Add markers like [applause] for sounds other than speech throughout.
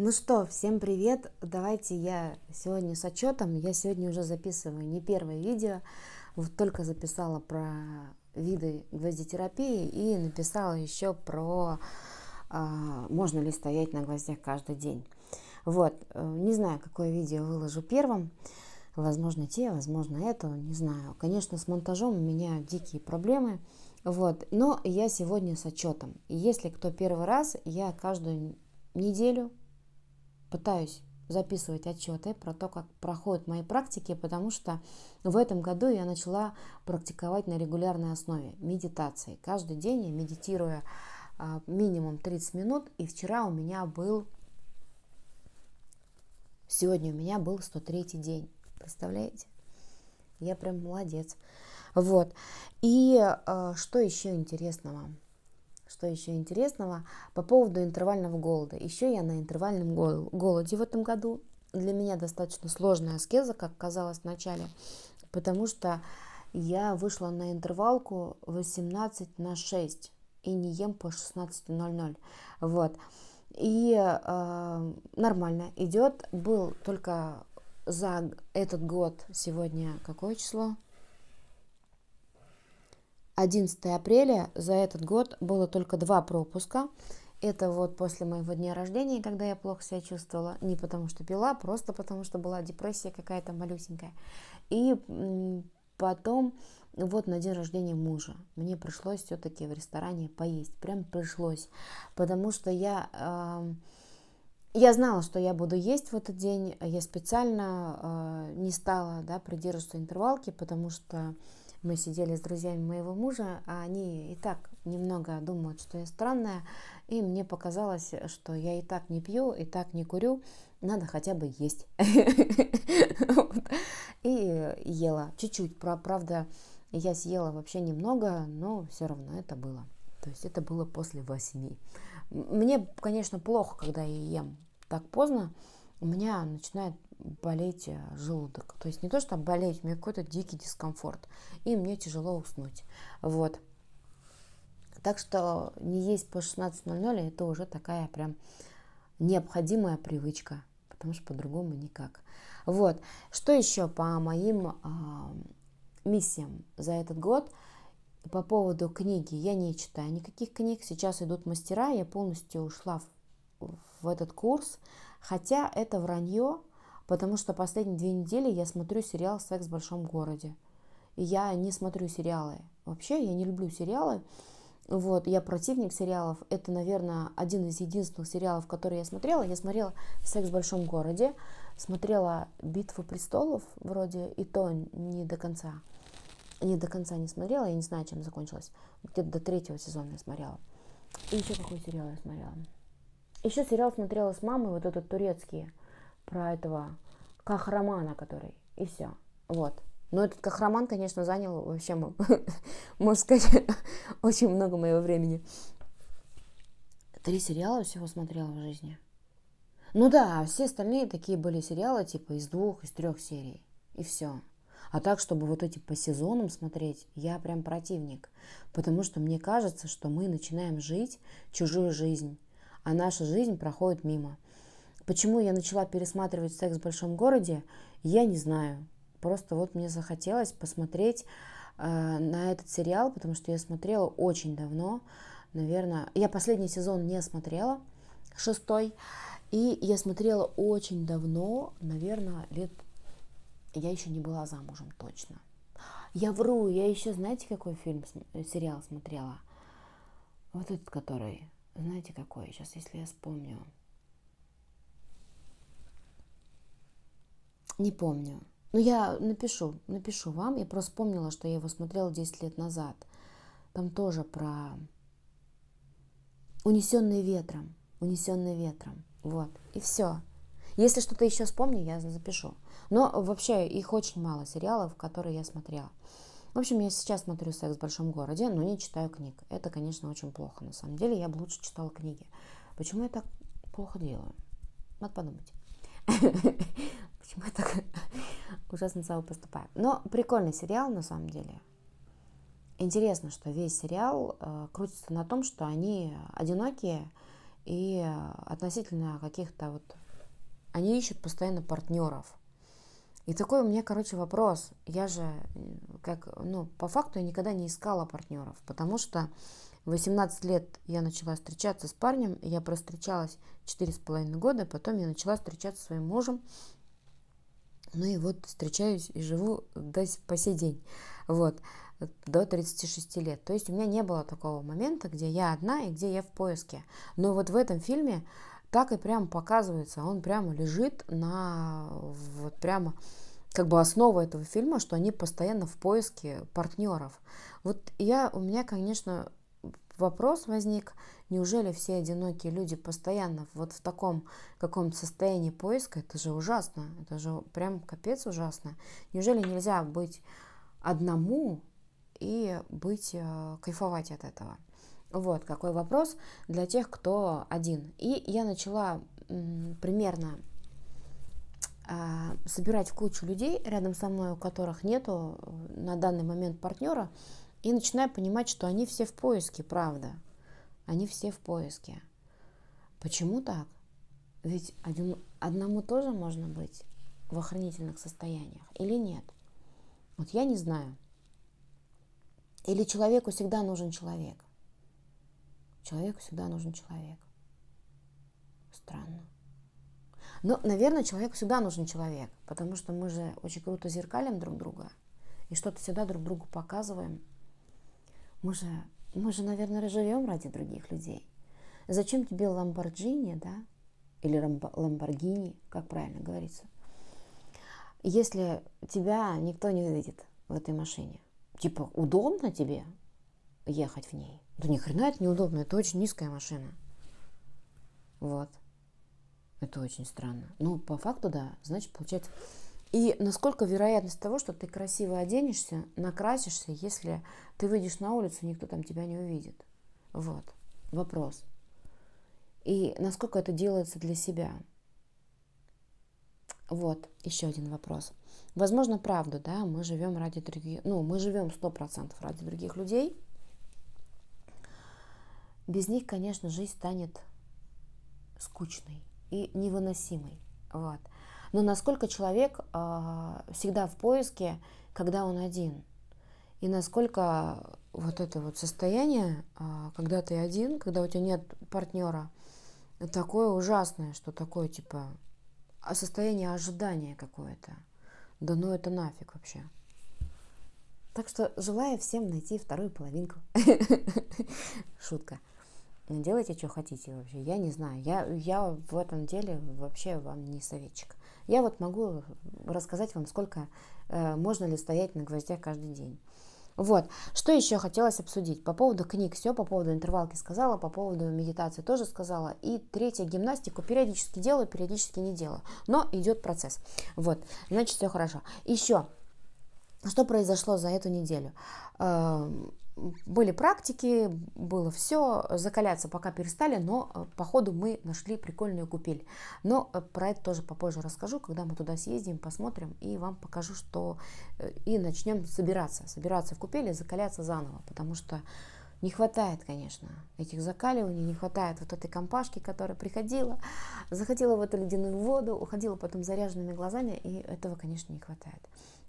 Ну что, всем привет! Давайте я сегодня с отчетом. Я сегодня уже записываю не первое видео. Вот только записала про виды гвоздетерапии и написала еще про а, можно ли стоять на гвоздях каждый день. Вот, э, не знаю, какое видео выложу первым. Возможно, те, возможно, это, не знаю. Конечно, с монтажом у меня дикие проблемы. Вот, но я сегодня с отчетом. Если кто первый раз, я каждую неделю пытаюсь записывать отчеты про то, как проходят мои практики, потому что в этом году я начала практиковать на регулярной основе медитации. Каждый день я медитирую а, минимум 30 минут, и вчера у меня был, сегодня у меня был 103 день, представляете? Я прям молодец. Вот. И а, что еще интересного? Что еще интересного по поводу интервального голода? Еще я на интервальном голоде в этом году. Для меня достаточно сложная аскеза, как казалось вначале, потому что я вышла на интервалку 18 на 6 и не ем по 16.00. Вот. И э, нормально идет. Был только за этот год сегодня какое число? 11 апреля за этот год было только два пропуска. Это вот после моего дня рождения, когда я плохо себя чувствовала, не потому что пила, просто потому что была депрессия какая-то малюсенькая. И потом вот на день рождения мужа мне пришлось все-таки в ресторане поесть, прям пришлось, потому что я... я знала, что я буду есть в этот день, я специально э, не стала да, придерживаться интервалки, потому что мы сидели с друзьями моего мужа, а они и так немного думают, что я странная, и мне показалось, что я и так не пью, и так не курю, надо хотя бы есть. И ела чуть-чуть, правда, я съела вообще немного, но все равно это было. То есть это было после восьми. Мне, конечно, плохо, когда я ем так поздно, у меня начинает болеть э, желудок. То есть не то, что там болеть, у меня какой-то дикий дискомфорт. И мне тяжело уснуть. Вот. Так что не есть по 16.00 это уже такая прям необходимая привычка, потому что по-другому никак. Вот. Что еще по моим э, миссиям за этот год? По поводу книги. Я не читаю никаких книг. Сейчас идут мастера. Я полностью ушла в, в этот курс. Хотя это вранье, потому что последние две недели я смотрю сериал «Секс в большом городе». И я не смотрю сериалы. Вообще я не люблю сериалы. Вот, я противник сериалов. Это, наверное, один из единственных сериалов, которые я смотрела. Я смотрела «Секс в большом городе», смотрела «Битву престолов» вроде, и то не до конца. Не до конца не смотрела, я не знаю, чем закончилась. Где-то до третьего сезона я смотрела. И еще какой сериал я смотрела? Еще сериал смотрела с мамой, вот этот турецкий, про этого Кахрамана, который, и все. Вот. Но этот Кахраман, конечно, занял вообще, [laughs] можно сказать, [laughs] очень много моего времени. Три сериала всего смотрела в жизни. Ну да, а все остальные такие были сериалы, типа из двух, из трех серий. И все. А так, чтобы вот эти по сезонам смотреть, я прям противник. Потому что мне кажется, что мы начинаем жить чужую жизнь а наша жизнь проходит мимо. Почему я начала пересматривать «Секс в большом городе», я не знаю. Просто вот мне захотелось посмотреть э, на этот сериал, потому что я смотрела очень давно, наверное. Я последний сезон не смотрела, шестой, и я смотрела очень давно, наверное, лет... Я еще не была замужем точно. Я вру, я еще, знаете, какой фильм, сериал смотрела? Вот этот, который знаете какой, сейчас если я вспомню, не помню, но ну, я напишу, напишу вам, я просто вспомнила, что я его смотрела 10 лет назад, там тоже про унесенные ветром, унесенные ветром, вот, и все. Если что-то еще вспомню, я запишу. Но вообще их очень мало сериалов, которые я смотрела. В общем, я сейчас смотрю «Секс в большом городе», но не читаю книг. Это, конечно, очень плохо. На самом деле, я бы лучше читала книги. Почему я так плохо делаю? Надо подумать. [laughs] Почему я так [laughs] ужасно с поступаю? Но прикольный сериал, на самом деле. Интересно, что весь сериал э, крутится на том, что они одинокие и э, относительно каких-то вот... Они ищут постоянно партнеров и такой у меня, короче, вопрос. Я же, э, как, ну, по факту я никогда не искала партнеров, потому что в 18 лет я начала встречаться с парнем, я простречалась 4,5 года, потом я начала встречаться с своим мужем, ну и вот встречаюсь и живу до, по сей день, вот, до 36 лет. То есть у меня не было такого момента, где я одна и где я в поиске. Но вот в этом фильме так и прямо показывается, он прямо лежит на вот прямо как бы основа этого фильма, что они постоянно в поиске партнеров. Вот я, у меня, конечно, вопрос возник, неужели все одинокие люди постоянно вот в таком каком-то состоянии поиска, это же ужасно, это же прям капец ужасно. Неужели нельзя быть одному и быть, э, кайфовать от этого? Вот какой вопрос для тех, кто один. И я начала примерно а, собирать кучу людей рядом со мной, у которых нету э, на данный момент партнера, и начинаю понимать, что они все в поиске, правда. Они все в поиске. Почему так? Ведь один, одному тоже можно быть в охранительных состояниях или нет? Вот я не знаю. Или человеку всегда нужен человек? Человеку всегда нужен человек. Странно. Но, наверное, человеку всегда нужен человек, потому что мы же очень круто зеркалим друг друга и что-то всегда друг другу показываем. Мы же, мы же, наверное, живем ради других людей. Зачем тебе Ламборджини, да? Или рамбо, Ламборгини, как правильно говорится. Если тебя никто не видит в этой машине, типа удобно тебе ехать в ней? Да ни хрена это неудобно, это очень низкая машина. Вот. Это очень странно. Ну, по факту, да. Значит, получается... И насколько вероятность того, что ты красиво оденешься, накрасишься, если ты выйдешь на улицу, никто там тебя не увидит? Вот. Вопрос. И насколько это делается для себя? Вот, еще один вопрос. Возможно, правда, да, мы живем ради других, ну, мы живем 100% ради других людей, без них, конечно, жизнь станет скучной и невыносимой. Вот. Но насколько человек э, всегда в поиске, когда он один, и насколько вот это вот состояние, э, когда ты один, когда у тебя нет партнера, такое ужасное, что такое типа а, состояние ожидания какое-то. Да ну это нафиг вообще. Так что желаю всем найти вторую половинку. [laughs] Шутка делайте, что хотите вообще. Я не знаю. Я, я в этом деле вообще вам не советчик. Я вот могу рассказать вам, сколько э, можно ли стоять на гвоздях каждый день. Вот, что еще хотелось обсудить? По поводу книг все, по поводу интервалки сказала, по поводу медитации тоже сказала. И третья гимнастику периодически делаю, периодически не делаю. Но идет процесс. Вот, значит, все хорошо. Еще, что произошло за эту неделю? Эм, были практики, было все, закаляться пока перестали, но э, по ходу мы нашли прикольную купель. Но э, про это тоже попозже расскажу, когда мы туда съездим, посмотрим и вам покажу, что э, и начнем собираться, собираться в купели, закаляться заново, потому что не хватает, конечно, этих закаливаний, не хватает вот этой компашки, которая приходила, заходила в эту ледяную воду, уходила потом заряженными глазами, и этого, конечно, не хватает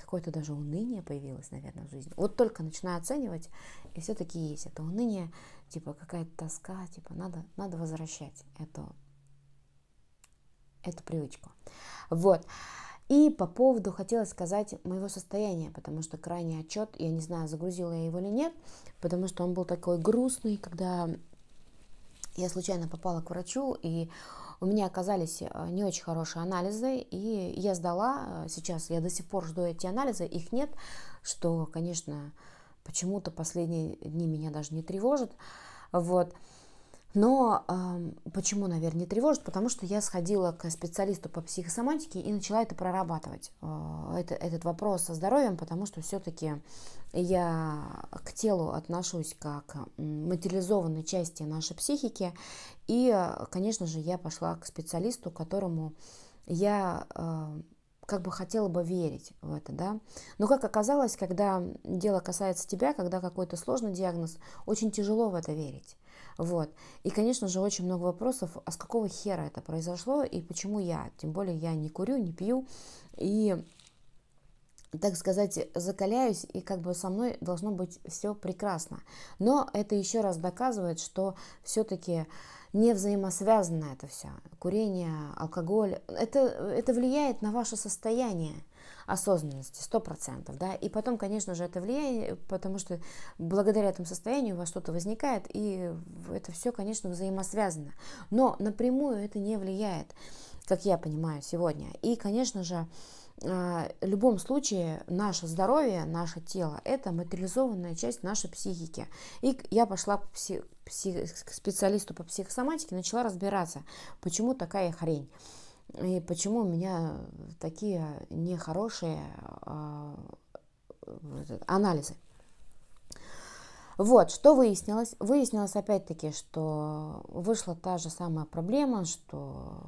какое-то даже уныние появилось, наверное, в жизни. Вот только начинаю оценивать, и все-таки есть это уныние, типа какая-то тоска, типа надо, надо возвращать эту, эту привычку. Вот. И по поводу хотела сказать моего состояния, потому что крайний отчет, я не знаю, загрузила я его или нет, потому что он был такой грустный, когда я случайно попала к врачу, и у меня оказались э, не очень хорошие анализы, и я сдала, э, сейчас я до сих пор жду эти анализы, их нет, что, конечно, почему-то последние дни меня даже не тревожит, вот, но э, почему, наверное, не тревожит? Потому что я сходила к специалисту по психосоматике и начала это прорабатывать, э, это, этот вопрос со здоровьем, потому что все-таки я к телу отношусь как материализованной части нашей психики. И, а, конечно же, я пошла к специалисту, которому я э, как бы хотела бы верить в это, да. Но как оказалось, когда дело касается тебя, когда какой-то сложный диагноз, очень тяжело в это верить. Вот. И, конечно же, очень много вопросов, а с какого хера это произошло и почему я? Тем более я не курю, не пью и, так сказать, закаляюсь, и как бы со мной должно быть все прекрасно. Но это еще раз доказывает, что все-таки не взаимосвязано это все. Курение, алкоголь, это, это влияет на ваше состояние осознанности, 100%, да, и потом, конечно же, это влияние, потому что благодаря этому состоянию у вас что-то возникает, и это все, конечно, взаимосвязано, но напрямую это не влияет, как я понимаю сегодня, и, конечно же, а, в любом случае наше здоровье, наше тело – это материализованная часть нашей психики. И я пошла к, пси- пси- к специалисту по психосоматике, начала разбираться, почему такая хрень. И почему у меня такие нехорошие э, анализы? Вот, что выяснилось? Выяснилось опять-таки, что вышла та же самая проблема, что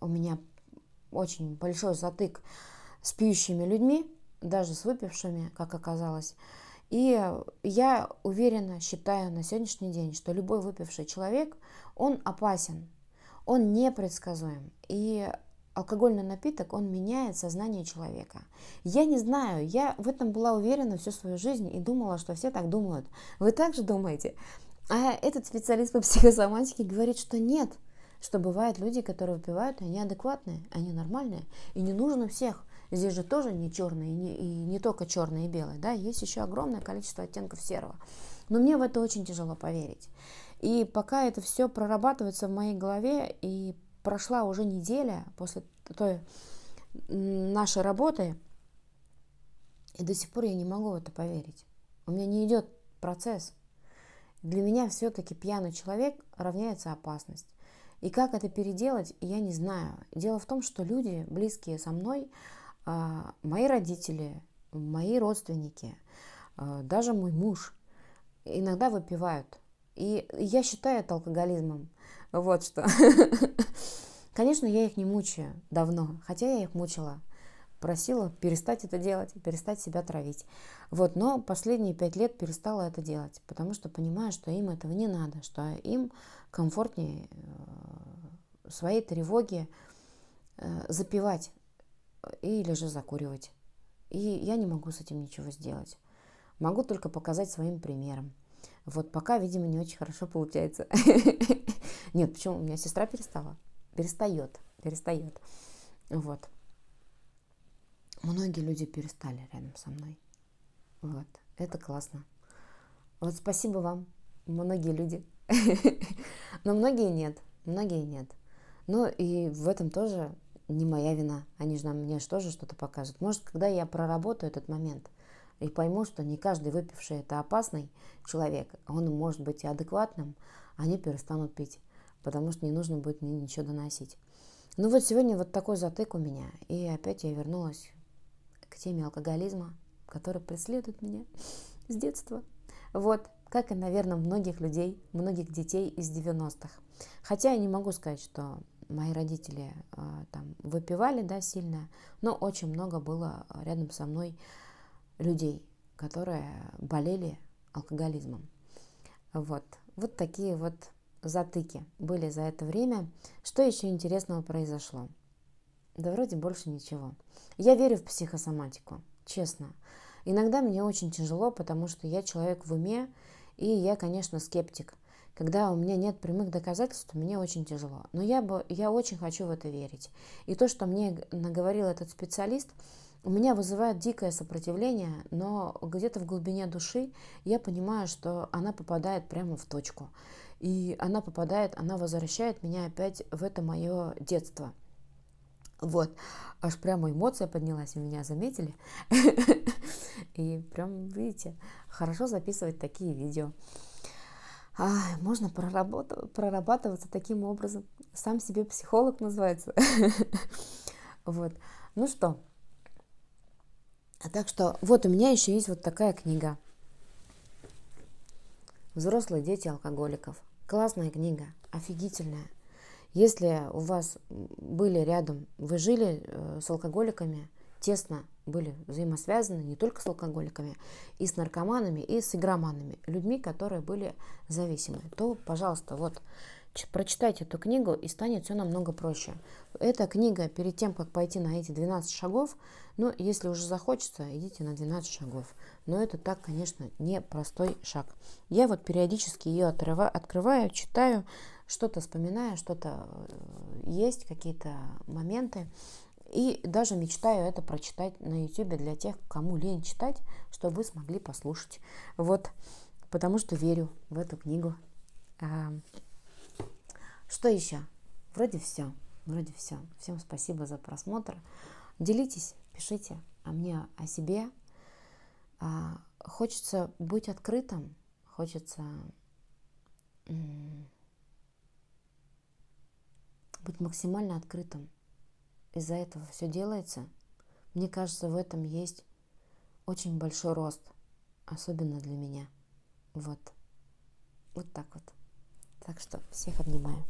у меня очень большой затык с пьющими людьми, даже с выпившими, как оказалось. И я уверенно считаю на сегодняшний день, что любой выпивший человек, он опасен он непредсказуем. И алкогольный напиток, он меняет сознание человека. Я не знаю, я в этом была уверена всю свою жизнь и думала, что все так думают. Вы так же думаете? А этот специалист по психосоматике говорит, что нет, что бывают люди, которые выпивают, и они адекватные, они нормальные, и не нужно всех. Здесь же тоже не черные, и не, и не только черные и белые, да, есть еще огромное количество оттенков серого. Но мне в это очень тяжело поверить. И пока это все прорабатывается в моей голове, и прошла уже неделя после той нашей работы, и до сих пор я не могу в это поверить. У меня не идет процесс. Для меня все-таки пьяный человек равняется опасность. И как это переделать, я не знаю. Дело в том, что люди, близкие со мной, а, мои родители, мои родственники, а, даже мой муж, иногда выпивают. И я считаю это алкоголизмом. Вот что. [laughs] Конечно, я их не мучаю давно, хотя я их мучила. Просила перестать это делать, перестать себя травить. Вот, но последние пять лет перестала это делать, потому что понимаю, что им этого не надо, что им комфортнее э, своей тревоги э, запивать э, или же закуривать. И я не могу с этим ничего сделать. Могу только показать своим примером. Вот пока, видимо, не очень хорошо получается. [laughs] Нет, почему? У меня сестра перестала. Перестает, перестает. Вот. Многие люди перестали рядом со мной. Вот. Это классно. Вот спасибо вам, многие люди. [laughs] Но многие нет, многие нет. Ну и в этом тоже не моя вина. Они же нам, мне же тоже что-то покажут. Может, когда я проработаю этот момент – и пойму, что не каждый выпивший это опасный человек, он может быть и адекватным, они перестанут пить, потому что не нужно будет мне ничего доносить. Ну вот сегодня вот такой затык у меня, и опять я вернулась к теме алкоголизма, который преследует меня [laughs] с детства. Вот, как и, наверное, многих людей, многих детей из 90-х. Хотя я не могу сказать, что мои родители э, там выпивали, да, сильно, но очень много было рядом со мной людей, которые болели алкоголизмом. Вот. Вот такие вот затыки были за это время. Что еще интересного произошло? Да вроде больше ничего. Я верю в психосоматику, честно. Иногда мне очень тяжело, потому что я человек в уме, и я, конечно, скептик. Когда у меня нет прямых доказательств, мне очень тяжело. Но я, бы, я очень хочу в это верить. И то, что мне наговорил этот специалист, у меня вызывает дикое сопротивление, но где-то в глубине души я понимаю, что она попадает прямо в точку. И она попадает, она возвращает меня опять в это мое детство. Вот, аж прямо эмоция поднялась, у меня заметили. [laughs] И прям, видите, хорошо записывать такие видео. А, можно прорабатываться таким образом. Сам себе психолог называется. [laughs] Вот. Ну что, а так что вот у меня еще есть вот такая книга. Взрослые дети алкоголиков. Классная книга, офигительная. Если у вас были рядом, вы жили э, с алкоголиками, тесно были взаимосвязаны не только с алкоголиками, и с наркоманами, и с игроманами, людьми, которые были зависимы, то, пожалуйста, вот прочитайте эту книгу и станет все намного проще. Эта книга перед тем, как пойти на эти 12 шагов, ну, если уже захочется, идите на 12 шагов. Но это так, конечно, не простой шаг. Я вот периодически ее открываю, читаю, что-то вспоминаю, что-то э, есть, какие-то моменты. И даже мечтаю это прочитать на YouTube для тех, кому лень читать, чтобы вы смогли послушать. Вот, потому что верю в эту книгу. Что еще? Вроде все. Вроде все. Всем спасибо за просмотр. Делитесь, пишите А мне, о себе. А, хочется быть открытым, хочется быть максимально открытым. Из-за этого все делается. Мне кажется, в этом есть очень большой рост, особенно для меня. Вот. Вот так вот. Так что всех обнимаю.